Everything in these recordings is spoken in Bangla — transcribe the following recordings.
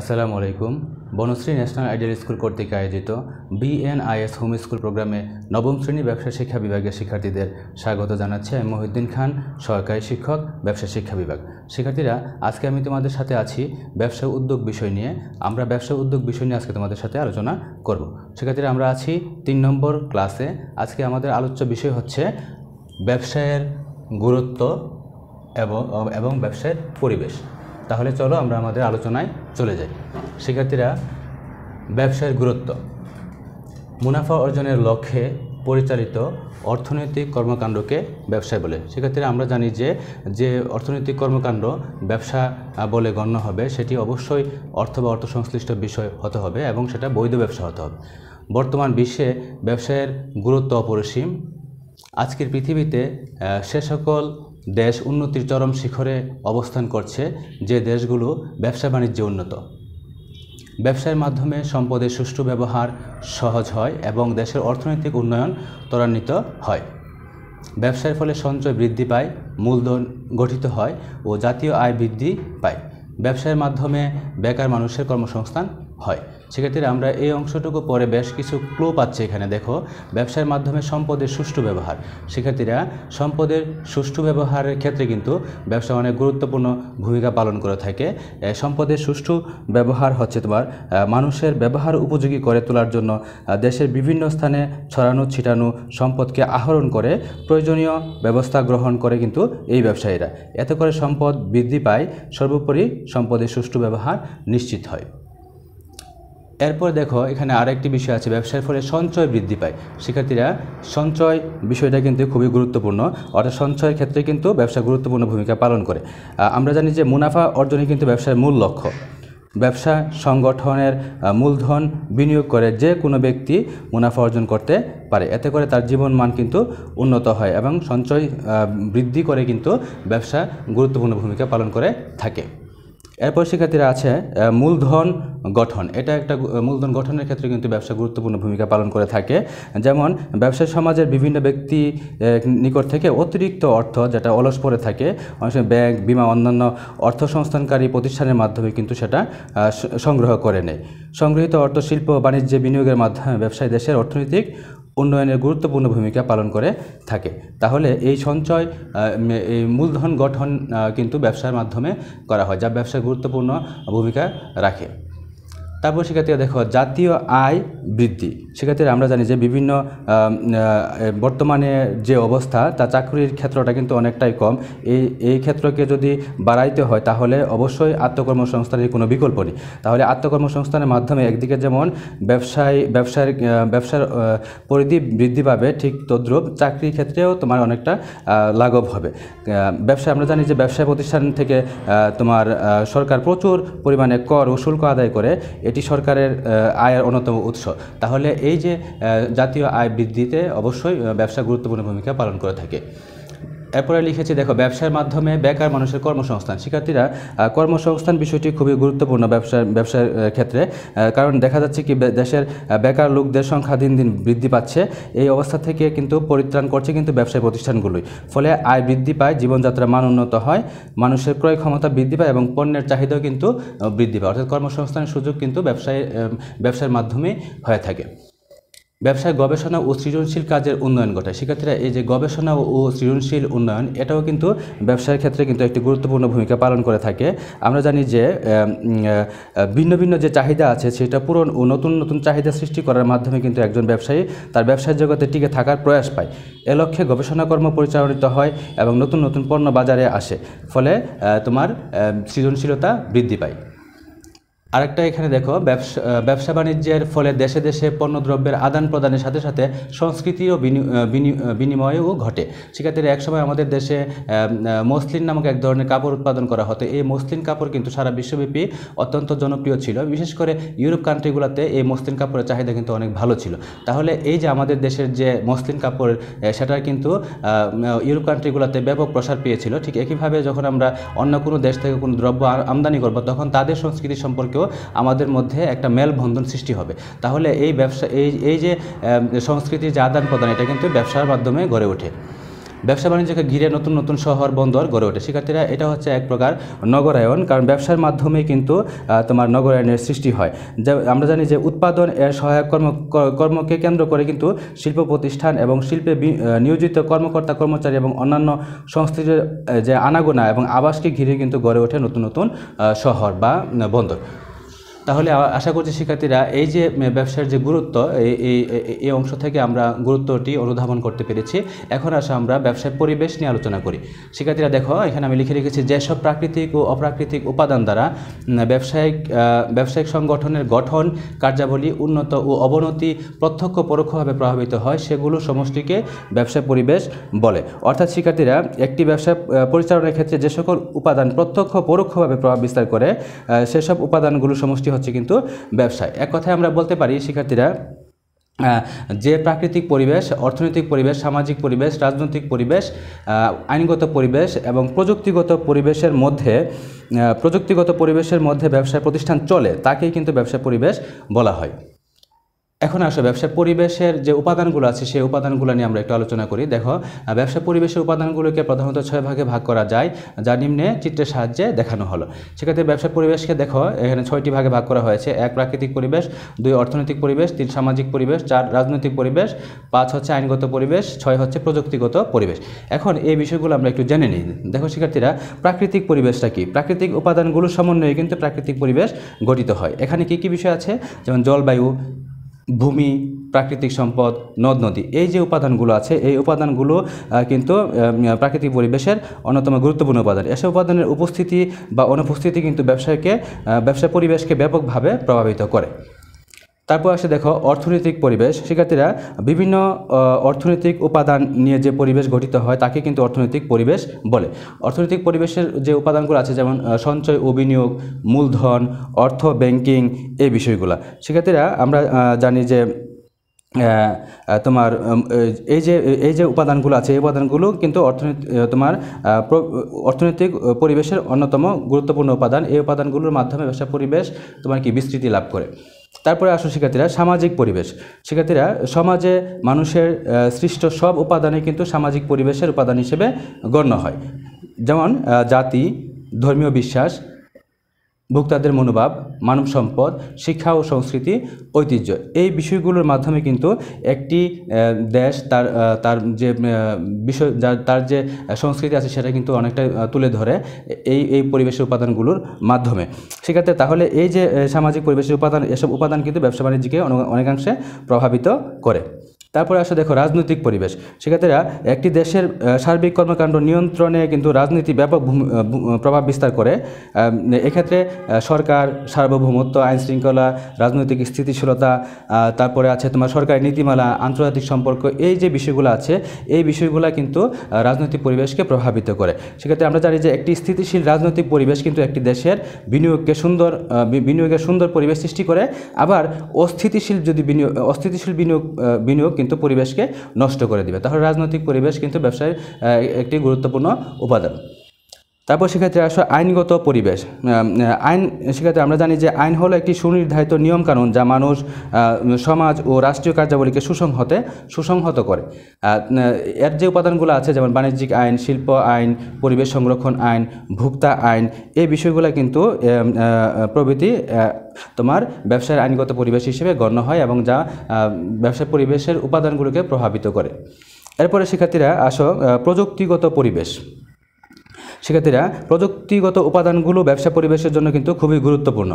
আসসালামু আলাইকুম বনশ্রী ন্যাশনাল আইডিয়াল স্কুল কর্তৃক আয়োজিত বিএনআইএস হোম স্কুল প্রোগ্রামে নবম শ্রেণী ব্যবসা শিক্ষা বিভাগের শিক্ষার্থীদের স্বাগত জানাচ্ছি আমি মহিউদ্দিন খান সরকারি শিক্ষক ব্যবসা শিক্ষা বিভাগ শিক্ষার্থীরা আজকে আমি তোমাদের সাথে আছি ব্যবসা উদ্যোগ বিষয় নিয়ে আমরা ব্যবসা উদ্যোগ বিষয় নিয়ে আজকে তোমাদের সাথে আলোচনা করব শিক্ষার্থীরা আমরা আছি তিন নম্বর ক্লাসে আজকে আমাদের আলোচ্য বিষয় হচ্ছে ব্যবসায়ের গুরুত্ব এবং এবং ব্যবসায়ের পরিবেশ তাহলে চলো আমরা আমাদের আলোচনায় চলে যাই শিক্ষার্থীরা ব্যবসায়ের গুরুত্ব মুনাফা অর্জনের লক্ষ্যে পরিচালিত অর্থনৈতিক কর্মকাণ্ডকে ব্যবসায় বলে সেক্ষেত্রে আমরা জানি যে যে অর্থনৈতিক কর্মকাণ্ড ব্যবসা বলে গণ্য হবে সেটি অবশ্যই অর্থ বা অর্থ সংশ্লিষ্ট বিষয় হতে হবে এবং সেটা বৈধ ব্যবসা হতে হবে বর্তমান বিশ্বে ব্যবসায়ের গুরুত্ব অপরিসীম আজকের পৃথিবীতে সে সকল দেশ উন্নতির চরম শিখরে অবস্থান করছে যে দেশগুলো ব্যবসা বাণিজ্যে উন্নত ব্যবসার মাধ্যমে সম্পদের সুষ্ঠু ব্যবহার সহজ হয় এবং দেশের অর্থনৈতিক উন্নয়ন ত্বরান্বিত হয় ব্যবসার ফলে সঞ্চয় বৃদ্ধি পায় মূলধন গঠিত হয় ও জাতীয় আয় বৃদ্ধি পায় ব্যবসায়ের মাধ্যমে বেকার মানুষের কর্মসংস্থান হয় সেক্ষেত্রে আমরা এই অংশটুকু পরে বেশ কিছু ক্লো পাচ্ছি এখানে দেখো ব্যবসার মাধ্যমে সম্পদের সুষ্ঠু ব্যবহার শিক্ষার্থীরা সম্পদের সুষ্ঠু ব্যবহারের ক্ষেত্রে কিন্তু ব্যবসা অনেক গুরুত্বপূর্ণ ভূমিকা পালন করে থাকে সম্পদের সুষ্ঠু ব্যবহার হচ্ছে তোমার মানুষের ব্যবহার উপযোগী করে তোলার জন্য দেশের বিভিন্ন স্থানে ছড়ানো ছিটানো সম্পদকে আহরণ করে প্রয়োজনীয় ব্যবস্থা গ্রহণ করে কিন্তু এই ব্যবসায়ীরা এত করে সম্পদ বৃদ্ধি পায় সর্বোপরি সম্পদের সুষ্ঠু ব্যবহার নিশ্চিত হয় এরপর দেখো এখানে আরেকটি বিষয় আছে ব্যবসার ফলে সঞ্চয় বৃদ্ধি পায় শিক্ষার্থীরা সঞ্চয় বিষয়টা কিন্তু খুবই গুরুত্বপূর্ণ অর্থাৎ সঞ্চয়ের ক্ষেত্রে কিন্তু ব্যবসা গুরুত্বপূর্ণ ভূমিকা পালন করে আমরা জানি যে মুনাফা অর্জনই কিন্তু ব্যবসার মূল লক্ষ্য ব্যবসা সংগঠনের মূলধন বিনিয়োগ করে যে কোনো ব্যক্তি মুনাফা অর্জন করতে পারে এতে করে তার জীবন মান কিন্তু উন্নত হয় এবং সঞ্চয় বৃদ্ধি করে কিন্তু ব্যবসা গুরুত্বপূর্ণ ভূমিকা পালন করে থাকে এরপর শিক্ষার্থীরা আছে মূলধন গঠন এটা একটা মূলধন গঠনের ক্ষেত্রে কিন্তু ব্যবসা গুরুত্বপূর্ণ ভূমিকা পালন করে থাকে যেমন ব্যবসায় সমাজের বিভিন্ন ব্যক্তি নিকট থেকে অতিরিক্ত অর্থ যেটা অলস পরে থাকে অনেক সময় ব্যাংক বিমা অন্যান্য অর্থ সংস্থানকারী প্রতিষ্ঠানের মাধ্যমে কিন্তু সেটা সংগ্রহ করে নেয় সংগৃহীত অর্থশিল্প ও বাণিজ্যে বিনিয়োগের মাধ্যমে ব্যবসায়ী দেশের অর্থনৈতিক উন্নয়নের গুরুত্বপূর্ণ ভূমিকা পালন করে থাকে তাহলে এই সঞ্চয় এই মূলধন গঠন কিন্তু ব্যবসার মাধ্যমে করা হয় যা ব্যবসায় গুরুত্বপূর্ণ ভূমিকা রাখে তারপর শিক্ষার্থীরা দেখো জাতীয় আয় বৃদ্ধি সেক্ষেত্রে আমরা জানি যে বিভিন্ন বর্তমানে যে অবস্থা তা চাকরির ক্ষেত্রটা কিন্তু অনেকটাই কম এই এই ক্ষেত্রকে যদি বাড়াইতে হয় তাহলে অবশ্যই আত্মকর্মসংস্থানের কোনো বিকল্প নেই তাহলে আত্মকর্মসংস্থানের মাধ্যমে একদিকে যেমন ব্যবসায় ব্যবসার ব্যবসার পরিধি বৃদ্ধি পাবে ঠিক তদ্রুপ চাকরির ক্ষেত্রেও তোমার অনেকটা লাঘব হবে ব্যবসায় আমরা জানি যে ব্যবসায় প্রতিষ্ঠান থেকে তোমার সরকার প্রচুর পরিমাণে কর ও শুল্ক আদায় করে এটি সরকারের আয়ের অন্যতম উৎস তাহলে এই যে জাতীয় আয় বৃদ্ধিতে অবশ্যই ব্যবসা গুরুত্বপূর্ণ ভূমিকা পালন করে থাকে এরপরে লিখেছি দেখো ব্যবসার মাধ্যমে বেকার মানুষের কর্মসংস্থান শিক্ষার্থীরা কর্মসংস্থান বিষয়টি খুবই গুরুত্বপূর্ণ ব্যবসার ব্যবসার ক্ষেত্রে কারণ দেখা যাচ্ছে কি দেশের বেকার লোকদের সংখ্যা দিন দিন বৃদ্ধি পাচ্ছে এই অবস্থা থেকে কিন্তু পরিত্রাণ করছে কিন্তু ব্যবসায়ী প্রতিষ্ঠানগুলোই ফলে আয় বৃদ্ধি পায় জীবনযাত্রার মান উন্নত হয় মানুষের ক্রয় ক্ষমতা বৃদ্ধি পায় এবং পণ্যের চাহিদাও কিন্তু বৃদ্ধি পায় অর্থাৎ কর্মসংস্থানের সুযোগ কিন্তু ব্যবসায় ব্যবসার মাধ্যমে হয়ে থাকে ব্যবসায় গবেষণা ও সৃজনশীল কাজের উন্নয়ন ঘটায় শিক্ষার্থীরা এই যে গবেষণা ও সৃজনশীল উন্নয়ন এটাও কিন্তু ব্যবসার ক্ষেত্রে কিন্তু একটি গুরুত্বপূর্ণ ভূমিকা পালন করে থাকে আমরা জানি যে ভিন্ন ভিন্ন যে চাহিদা আছে সেটা পূরণ ও নতুন নতুন চাহিদা সৃষ্টি করার মাধ্যমে কিন্তু একজন ব্যবসায়ী তার ব্যবসায় জগতে টিকে থাকার প্রয়াস পায় এ লক্ষ্যে গবেষণা কর্ম পরিচালিত হয় এবং নতুন নতুন পণ্য বাজারে আসে ফলে তোমার সৃজনশীলতা বৃদ্ধি পায় আরেকটা এখানে দেখো ব্যবসা ব্যবসা বাণিজ্যের ফলে দেশে দেশে পণ্যদ্রব্যের আদান প্রদানের সাথে সাথে সংস্কৃতি ও বিনিময়ও ঘটে সেক্ষেত্রে একসময় আমাদের দেশে মসলিন নামক এক ধরনের কাপড় উৎপাদন করা হতো এই মসলিন কাপড় কিন্তু সারা বিশ্বব্যাপী অত্যন্ত জনপ্রিয় ছিল বিশেষ করে ইউরোপ কান্ট্রিগুলোতে এই মসলিন কাপড়ের চাহিদা কিন্তু অনেক ভালো ছিল তাহলে এই যে আমাদের দেশের যে মসলিন কাপড় সেটার কিন্তু ইউরোপ কান্ট্রিগুলোতে ব্যাপক প্রসার পেয়েছিল ঠিক একইভাবে যখন আমরা অন্য কোনো দেশ থেকে কোনো দ্রব্য আমদানি করব তখন তাদের সংস্কৃতি সম্পর্কেও আমাদের মধ্যে একটা মেলবন্ধন সৃষ্টি হবে তাহলে এই ব্যবসা এই এই যে সংস্কৃতির যে আদান প্রদান এটা কিন্তু ব্যবসার মাধ্যমে গড়ে ওঠে ব্যবসা বাণিজ্যকে ঘিরে নতুন নতুন শহর বন্দর গড়ে ওঠে শিক্ষার্থীরা এটা হচ্ছে এক প্রকার নগরায়ন কারণ ব্যবসার মাধ্যমে কিন্তু তোমার নগরায়নের সৃষ্টি হয় যে আমরা জানি যে উৎপাদন এর সহায়ক কর্ম কর্মকে কেন্দ্র করে কিন্তু শিল্প প্রতিষ্ঠান এবং শিল্পে নিয়োজিত কর্মকর্তা কর্মচারী এবং অন্যান্য সংস্কৃতির যে আনাগোনা এবং আবাসকে ঘিরে কিন্তু গড়ে ওঠে নতুন নতুন শহর বা বন্দর তাহলে আশা করছি শিক্ষার্থীরা এই যে ব্যবসার যে গুরুত্ব এই এই অংশ থেকে আমরা গুরুত্বটি অনুধাবন করতে পেরেছি এখন আসা আমরা ব্যবসায় পরিবেশ নিয়ে আলোচনা করি শিক্ষার্থীরা দেখো এখানে আমি লিখে রেখেছি যেসব প্রাকৃতিক ও অপ্রাকৃতিক উপাদান দ্বারা ব্যবসায়িক ব্যবসায়িক সংগঠনের গঠন কার্যাবলী উন্নত ও অবনতি প্রত্যক্ষ পরোক্ষভাবে প্রভাবিত হয় সেগুলো সমষ্টিকে ব্যবসায় পরিবেশ বলে অর্থাৎ শিক্ষার্থীরা একটি ব্যবসা পরিচালনার ক্ষেত্রে যে সকল উপাদান প্রত্যক্ষ পরোক্ষভাবে প্রভাব বিস্তার করে সেসব উপাদানগুলো সমষ্টি হচ্ছে কিন্তু ব্যবসায় এক কথায় আমরা বলতে পারি শিক্ষার্থীরা যে প্রাকৃতিক পরিবেশ অর্থনৈতিক পরিবেশ সামাজিক পরিবেশ রাজনৈতিক পরিবেশ আইনগত পরিবেশ এবং প্রযুক্তিগত পরিবেশের মধ্যে প্রযুক্তিগত পরিবেশের মধ্যে ব্যবসায় প্রতিষ্ঠান চলে তাকেই কিন্তু ব্যবসা পরিবেশ বলা হয় এখন আসো ব্যবসা পরিবেশের যে উপাদানগুলো আছে সেই উপাদানগুলো নিয়ে আমরা একটু আলোচনা করি দেখো ব্যবসা পরিবেশের উপাদানগুলোকে প্রধানত ছয় ভাগে ভাগ করা যায় যা নিম্নে চিত্রের সাহায্যে দেখানো হলো সেক্ষেত্রে ব্যবসা পরিবেশকে দেখো এখানে ছয়টি ভাগে ভাগ করা হয়েছে এক প্রাকৃতিক পরিবেশ দুই অর্থনৈতিক পরিবেশ তিন সামাজিক পরিবেশ চার রাজনৈতিক পরিবেশ পাঁচ হচ্ছে আইনগত পরিবেশ ছয় হচ্ছে প্রযুক্তিগত পরিবেশ এখন এই বিষয়গুলো আমরা একটু জেনে নিই দেখো শিক্ষার্থীরা প্রাকৃতিক পরিবেশটা কি প্রাকৃতিক উপাদানগুলোর সমন্বয়ে কিন্তু প্রাকৃতিক পরিবেশ গঠিত হয় এখানে কি কি বিষয় আছে যেমন জলবায়ু ভূমি প্রাকৃতিক সম্পদ নদ নদী এই যে উপাদানগুলো আছে এই উপাদানগুলো কিন্তু প্রাকৃতিক পরিবেশের অন্যতম গুরুত্বপূর্ণ উপাদান এসব উপাদানের উপস্থিতি বা অনুপস্থিতি কিন্তু ব্যবসায়কে ব্যবসা পরিবেশকে ব্যাপকভাবে প্রভাবিত করে তারপর আসে দেখো অর্থনৈতিক পরিবেশ শিক্ষার্থীরা বিভিন্ন অর্থনৈতিক উপাদান নিয়ে যে পরিবেশ গঠিত হয় তাকে কিন্তু অর্থনৈতিক পরিবেশ বলে অর্থনৈতিক পরিবেশের যে উপাদানগুলো আছে যেমন সঞ্চয় ও বিনিয়োগ মূলধন অর্থ ব্যাংকিং এই বিষয়গুলো শিক্ষার্থীরা আমরা জানি যে তোমার এই যে এই যে উপাদানগুলো আছে এই উপাদানগুলো কিন্তু অর্থনীতি তোমার অর্থনৈতিক পরিবেশের অন্যতম গুরুত্বপূর্ণ উপাদান এই উপাদানগুলোর মাধ্যমে ব্যবসা পরিবেশ তোমার কি বিস্তৃতি লাভ করে তারপরে আসুন শিক্ষার্থীরা সামাজিক পরিবেশ শিক্ষার্থীরা সমাজে মানুষের সৃষ্ট সব উপাদানে কিন্তু সামাজিক পরিবেশের উপাদান হিসেবে গণ্য হয় যেমন জাতি ধর্মীয় বিশ্বাস ভোক্তাদের মনোভাব মানব সম্পদ শিক্ষা ও সংস্কৃতি ঐতিহ্য এই বিষয়গুলোর মাধ্যমে কিন্তু একটি দেশ তার তার যে বিষয় তার যে সংস্কৃতি আছে সেটা কিন্তু অনেকটা তুলে ধরে এই এই পরিবেশের উপাদানগুলোর মাধ্যমে সেক্ষেত্রে তাহলে এই যে সামাজিক পরিবেশের উপাদান এসব উপাদান কিন্তু ব্যবসা বাণিজ্যকে অনেকাংশে প্রভাবিত করে তারপরে আসে দেখো রাজনৈতিক পরিবেশ সেক্ষেত্রে একটি দেশের সার্বিক কর্মকাণ্ড নিয়ন্ত্রণে কিন্তু রাজনীতি ব্যাপক প্রভাব বিস্তার করে এক্ষেত্রে সরকার সার্বভৌমত্ব আইন শৃঙ্খলা রাজনৈতিক স্থিতিশীলতা তারপরে আছে তোমার সরকারের নীতিমালা আন্তর্জাতিক সম্পর্ক এই যে বিষয়গুলো আছে এই বিষয়গুলো কিন্তু রাজনৈতিক পরিবেশকে প্রভাবিত করে সেক্ষেত্রে আমরা জানি যে একটি স্থিতিশীল রাজনৈতিক পরিবেশ কিন্তু একটি দেশের বিনিয়োগকে সুন্দর বিনিয়োগের সুন্দর পরিবেশ সৃষ্টি করে আবার অস্থিতিশীল যদি বিনিয়োগ অস্থিতিশীল বিনিয়োগ বিনিয়োগ কিন্তু পরিবেশকে নষ্ট করে দিবে তাহলে রাজনৈতিক পরিবেশ কিন্তু ব্যবসায় একটি গুরুত্বপূর্ণ উপাদান তারপর সেক্ষেত্রে আসলে আইনগত পরিবেশ আইন সেক্ষেত্রে আমরা জানি যে আইন হলো একটি সুনির্ধারিত নিয়মকানুন যা মানুষ সমাজ ও রাষ্ট্রীয় কার্যাবলীকে সুসংহতে সুসংহত করে এর যে উপাদানগুলো আছে যেমন বাণিজ্যিক আইন শিল্প আইন পরিবেশ সংরক্ষণ আইন ভুক্তা আইন এই বিষয়গুলো কিন্তু প্রভৃতি তোমার ব্যবসার আইনগত পরিবেশ হিসেবে গণ্য হয় এবং যা ব্যবসার পরিবেশের উপাদানগুলোকে প্রভাবিত করে এরপরে শিক্ষার্থীরা আসো প্রযুক্তিগত পরিবেশ শিক্ষার্থীরা প্রযুক্তিগত উপাদানগুলো ব্যবসা পরিবেশের জন্য কিন্তু খুবই গুরুত্বপূর্ণ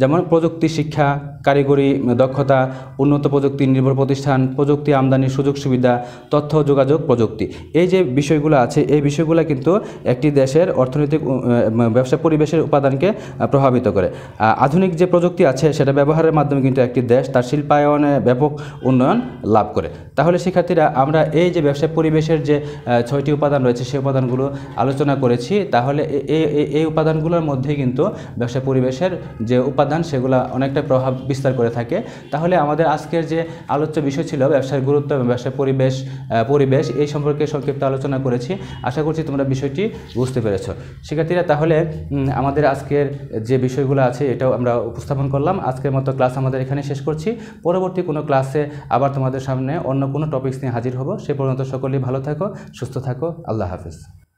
যেমন প্রযুক্তি শিক্ষা কারিগরি দক্ষতা উন্নত প্রযুক্তি নির্ভর প্রতিষ্ঠান প্রযুক্তি আমদানির সুযোগ সুবিধা তথ্য যোগাযোগ প্রযুক্তি এই যে বিষয়গুলো আছে এই বিষয়গুলো কিন্তু একটি দেশের অর্থনৈতিক ব্যবসা পরিবেশের উপাদানকে প্রভাবিত করে আধুনিক যে প্রযুক্তি আছে সেটা ব্যবহারের মাধ্যমে কিন্তু একটি দেশ তার শিল্পায়নে ব্যাপক উন্নয়ন লাভ করে তাহলে শিক্ষার্থীরা আমরা এই যে ব্যবসা পরিবেশের যে ছয়টি উপাদান রয়েছে সেই উপাদানগুলো আলোচনা করেছি বেশি তাহলে এই উপাদানগুলোর মধ্যেই কিন্তু ব্যবসা পরিবেশের যে উপাদান সেগুলো অনেকটা প্রভাব বিস্তার করে থাকে তাহলে আমাদের আজকের যে আলোচ্য বিষয় ছিল ব্যবসার গুরুত্ব এবং ব্যবসার পরিবেশ পরিবেশ এই সম্পর্কে সংক্ষিপ্ত আলোচনা করেছি আশা করছি তোমরা বিষয়টি বুঝতে পেরেছ শিক্ষার্থীরা তাহলে আমাদের আজকের যে বিষয়গুলো আছে এটাও আমরা উপস্থাপন করলাম আজকের মতো ক্লাস আমাদের এখানে শেষ করছি পরবর্তী কোনো ক্লাসে আবার তোমাদের সামনে অন্য কোনো টপিকস নিয়ে হাজির হব সে পর্যন্ত সকলেই ভালো থাকো সুস্থ থাকো আল্লাহ হাফিজ